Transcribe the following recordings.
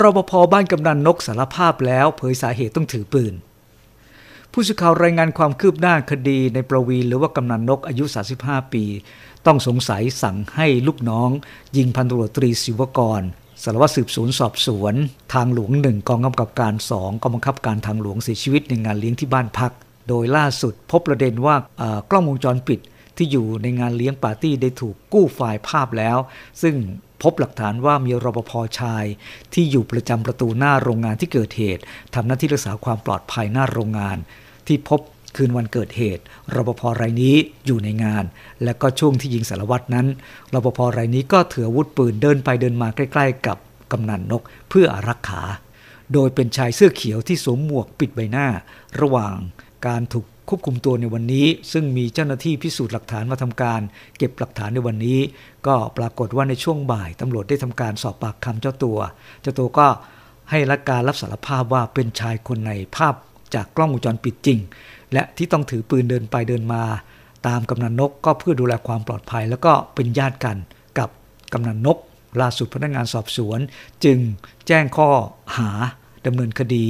รปภบ้านกำนันนกสารภาพแล้วเผยสาเหตุต้องถือปืน ผู้สื่อข่าวรายงานความคืบหน้าคดีในประวีหรือว่ากำนันนกอายุ 35 ปี ต้องสงสัยสั่งให้ลูกน้องยิงพันตรวจตรี ศิวกร สารวัตรสืบสวนสอบสวน ทางหลวงหนึ่งกองกำกับการสองกองบังคับการทางหลวงเสียชีวิตในงานเลี้ยงที่บ้านพัก โดยล่าสุด พบประเด็นว่ากล้องวงจรปิดที่อยู่ในงานเลี้ยงปาร์ตี้ได้ถูกกู้ไฟล์ภาพแล้ว ซึ่งพบหลักฐานว่ามีรปภชาย ที่อยู่ประจำประตูหน้าโรงงานที่เกิดเหตุทำหน้าที่รักษาความปลอดภัยหน้าโรงงาน ที่พบคืนวันเกิดเหตุรปภรายนี้อยู่ในงาน และก็ช่วงที่ยิงสารวัตรนั้นรปภรายนี้ก็ถืออาวุธปืนเดินไปเดินมาใกล้ๆกับกำนันนกเพื่ออารักขา โดยเป็นชายเสื้อเขียวที่สวมหมวกปิดใบหน้า ระหว่างการถูกควบคุมตัวในวันนี้ ซึ่งมีเจ้าหน้าที่พิสูจน์หลักฐานมาทำการ เก็บหลักฐานในวันนี้ ก็ปรากฏว่าในช่วงบ่าย ตำรวจได้ทำการสอบปากคำเจ้าตัวเจ้าตัวก็ให้ละการรับสารภาพว่าเป็นชายคนในภาพจากกล้องวงจรปิดจริง และที่ต้องถือปืนเดินไปเดินมา ตามกำนันนกก็เพื่อดูแลความปลอดภัยแล้วก็เป็นญาติกันกับกำนันนก ล่าสุดพนักงานสอบสวน จึงแจ้งข้อหาดำเนินคดี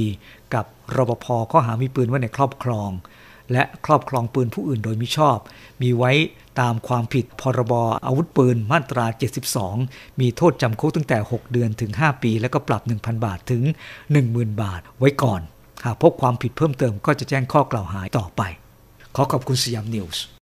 กับรปภข้อหามีปืนไว้ในครอบครอง และครอบครองปืนผู้อื่นโดยมิชอบ มีไว้ตามความผิดพรบอาวุธปืนมาตรา 72 มีโทษจำคุกตั้งแต่ 6 เดือนถึง 5 ปี และก็ปรับ 1,000 บาทถึง 10,000 บาทไว้ก่อน หากพบความผิดเพิ่มเติมก็จะแจ้งข้อกล่าวหาต่อไป ขอขอบคุณสยามนิวส์